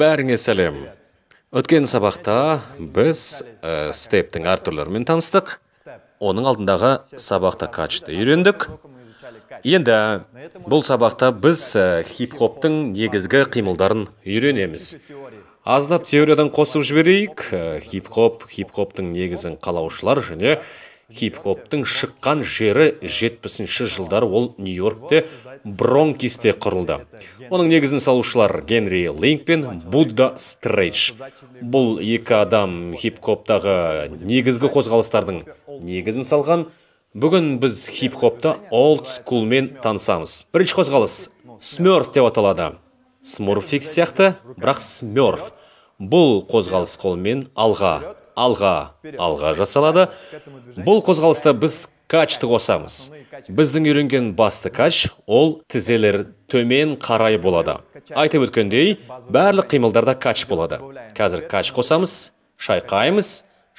бәріңе сәлем өткен сабақта біз ә, э, стептің әртүрлерімен таныстық оның алдындағы сабақта качты үйрендік енді бұл сабақта біз э, хип хоптың негізгі қимылдарын үйренеміз аздап теориядан қосып жіберейік э, хип хоп хип хоптың негізін қалаушылар және хип хоптың шыққан жері 70 жылдар ол нью йоркте бронкисте құрылды оның негізін салушылар генри линк пен будда стрейдж бұл екі адам хип хоптағы негізгі қозғалыстардың негізін салған бүгін біз хип хопта олд скулмен танысамыз бірінші қозғалыс смерф деп аталады смурфикс сияқты бірақ смерф бұл қозғалыс қолмен алға алға алға жасалады бұл қозғалыста біз качты қосамыз біздің үйренген басты кач ол тізелер төмен қарай болады айтып өткендей барлық қимылдарда кач болады қазір кач қосамыз шайқаймыз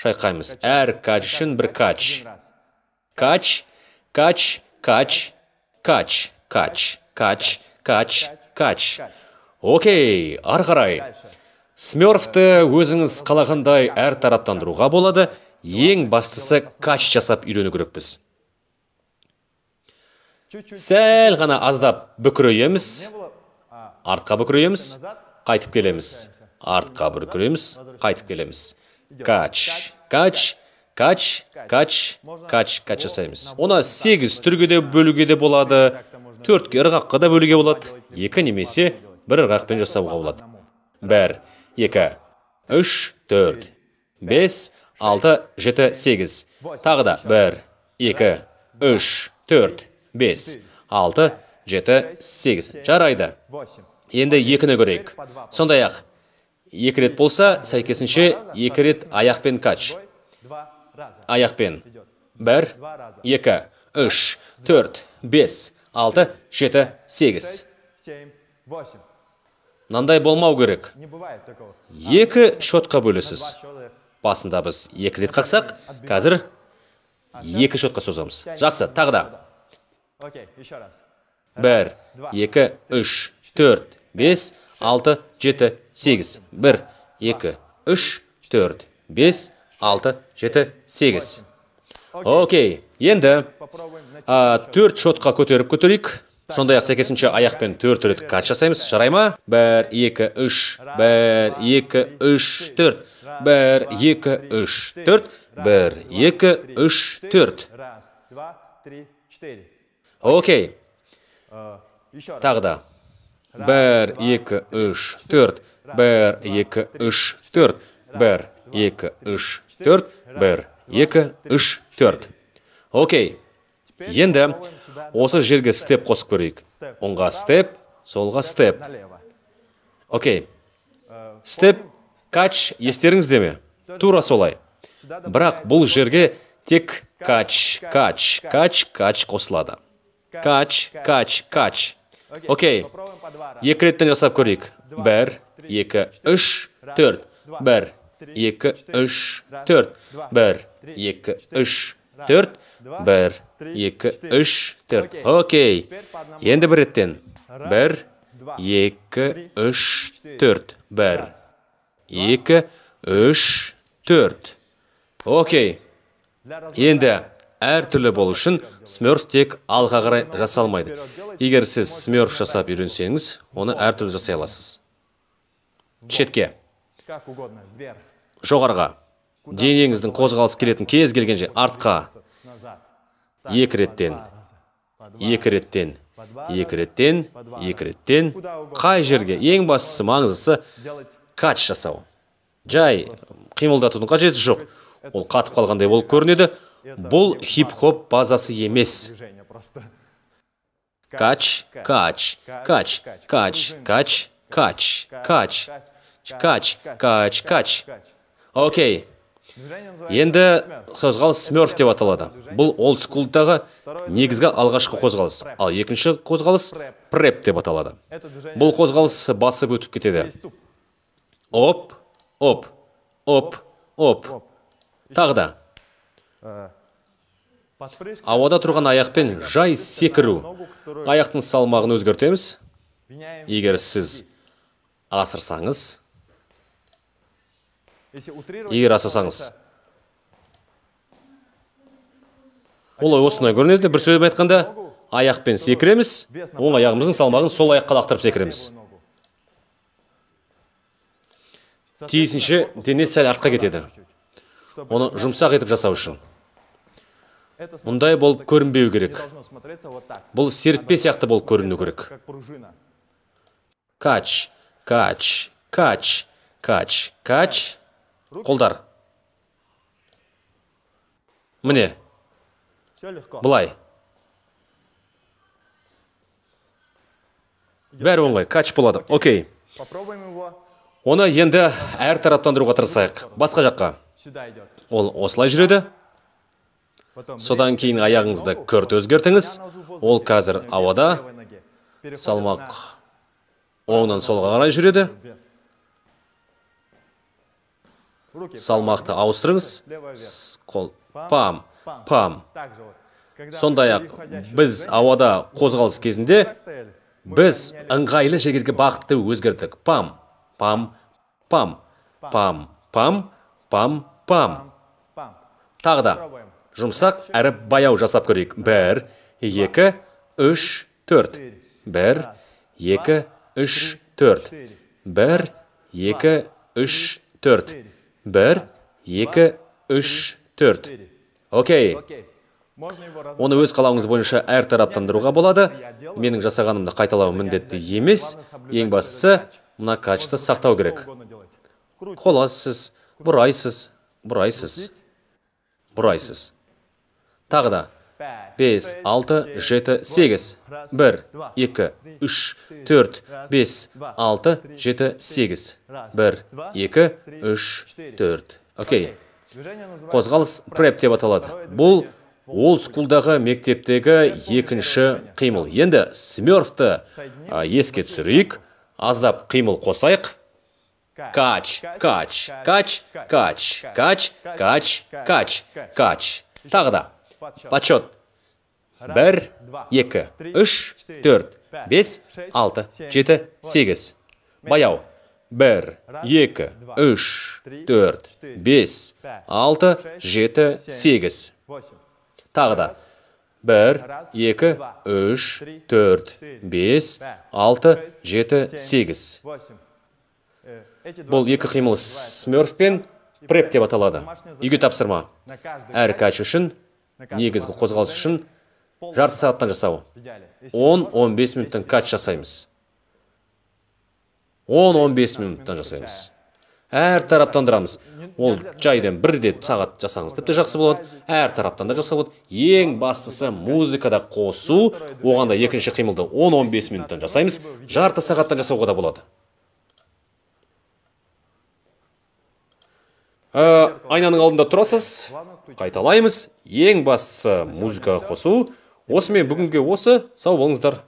шайқаймыз әр кач үшін бір кач кач кач кач кач кач кач кач кач окей ары қарай Смёрфты өзіңіз қалағандай әр тараптандыруға болады ең бастысы қач жасап үйрену керекпіз сәл ғана аздап бүкірейеміз артқа бүкірейеміз қайтып келеміз артқа бүкіреміз қайтып келеміз Қач, қач, қач, қач, қач, қач жасаймыз оны 8 түрге де бөлуге де болады 4 ырғаққа да бөлуге болады екі немесе бір ырғақпен жасауға болады Бәр. 2, 3, 4, 5, 6, 7, 8. Тағы да 1, 2, 3, 4, 5, 6, 7, 8. Жарайды. Енді екіні көрейік. Сондай ақ, екі рет болса, сәйкесінше екі рет аяқпен кач. Аяқпен. 1, 2, 3, 4, 5, 6, 7, 8 мынандай болмау керек екі шотқа бөлесіз басында біз екі рет қақсақ қазір екі шотқа созамыз жақсы тағы да бір екі үш төрт бес алты жеті сегіз бір екі үш төрт бес алты жеті сегіз окей енді төрт шотқа көтеріп көтерейік сондай ақ сәйкесінше аяқпен төрт рет кат жасаймыз жарай ма бір екі үш бір екі үш төрт бір екі үш төрт бір екі үш төрт окей тағы да бір екі үш төрт бір екі үш төрт бір екі үш төрт бір екі үш төрт окей енді осы жерге степ қосып көрейік оңға степ солға степ окей степ кач естеріңізде ме тура солай бірақ бұл жерге тек кач кач кач кач қосылады кач кач кач окей екі реттен жасап көрейік бір екі үш төрт бір екі үш төрт бір екі үш төрт бір екі үш төрт окей енді бір реттен бір екі үш төрт бір екі үш төрт окей енді әртүрлі болу үшін смерф тек алға қарай жасалмайды егер сіз смерф жасап үйренсеңіз оны әртүрлі жасай аласыз шетке жоғарыға денеңіздің қозғалыс келетін кез келген жер артқа екі реттен екі реттен екі реттен екі реттен қай жерге ең бастысы маңыздысы кач жасау жай қимылдатудың қажеті жоқ ол қатып қалғандай болып көрінеді бұл хип хоп базасы емес кач кач кач кач кач кач кач кач кач кач окей енді қозғалыс Смёрф деп аталады бұл олд негізгі алғашқы қозғалыс ал екінші қозғалыс преп деп аталады бұл қозғалыс басып өтіп кетеді оп оп оп оп тағы да ауада тұрған аяқпен жай секіру аяқтың салмағын өзгертеміз егер сіз асырсаңыз егер асасаңыз олай осындай көрінеді бір сөзбен айтқанда аяқпен секіреміз оң аяғымыздың салмағын сол аяққа лақтырып секіреміз тиісінше дене сәл артқа кетеді оны жұмсақ етіп жасау үшін мұндай болып көрінбеу керек бұл серіппе сияқты болып көріну керек кач кач кач кач кач қолдар міне былай бәрі оңай кач болады окей оны енді әр тараптандыруға тырысайық басқа жаққа ол осылай жүреді содан кейін аяғыңызды күрт өзгертіңіз ол қазір ауада салмақ оңнан солға қарай жүреді салмақты ауыстырыңыз қол пам пам сондай ақ біз ауада қозғалыс кезінде біз ыңғайлы жерге бағытты өзгердік пам пам пам пам пам пам пам тағы да жұмсақ әрі баяу жасап көрейік бір екі үш төрт бір екі үш төрт бір екі үш төрт бір екі үш төрт окей оны өз қалауыңыз бойынша әр тараптандыруға болады менің жасағанымды қайталау міндетті емес ең бастысы мына качество сақтау керек қоласыз бұрайсыз бұрайсыз бұрайсыз тағы да 5, 6, 7, 8. 1, 2, 3, 4, 5, 6, 7, 8. 1, 2, 3, 4. Окей. Қозғалыс преп деп аталады. Бұл ол скулдағы мектептегі екінші қимыл. Енді смёрфты еске түсірейік. Аздап қимыл қосайық. Кач, кач, кач, кач, кач, кач, кач, кач. Тағы да. Почет. бір екі үш төрт бес алты жеті сегіз баяу бір екі үш төрт бес алты жеті сегіз тағы да бір екі үш төрт бес алты жеті сегіз э, бұл екі қимыл смерф пен преп деп аталады үйге тапсырма әр кач үшін негізгі қозғалыс үшін жарты сағаттан жасау 10-15 минуттан кат жасаймыз 10-15 минуттан жасаймыз әр тараптандырамыз ол жайдан бір де сағат жасаңыз тіпті жақсы болады әр тараптан да болады ең бастысы музыкада қосу оғанда екінші қимылды 10-15 минуттан жасаймыз жарты сағаттан жасауға да болады ә, айнаның алдында тұрасыз қайталаймыз ең бастысы музыка қосу осымен бүгінге осы сау болыңыздар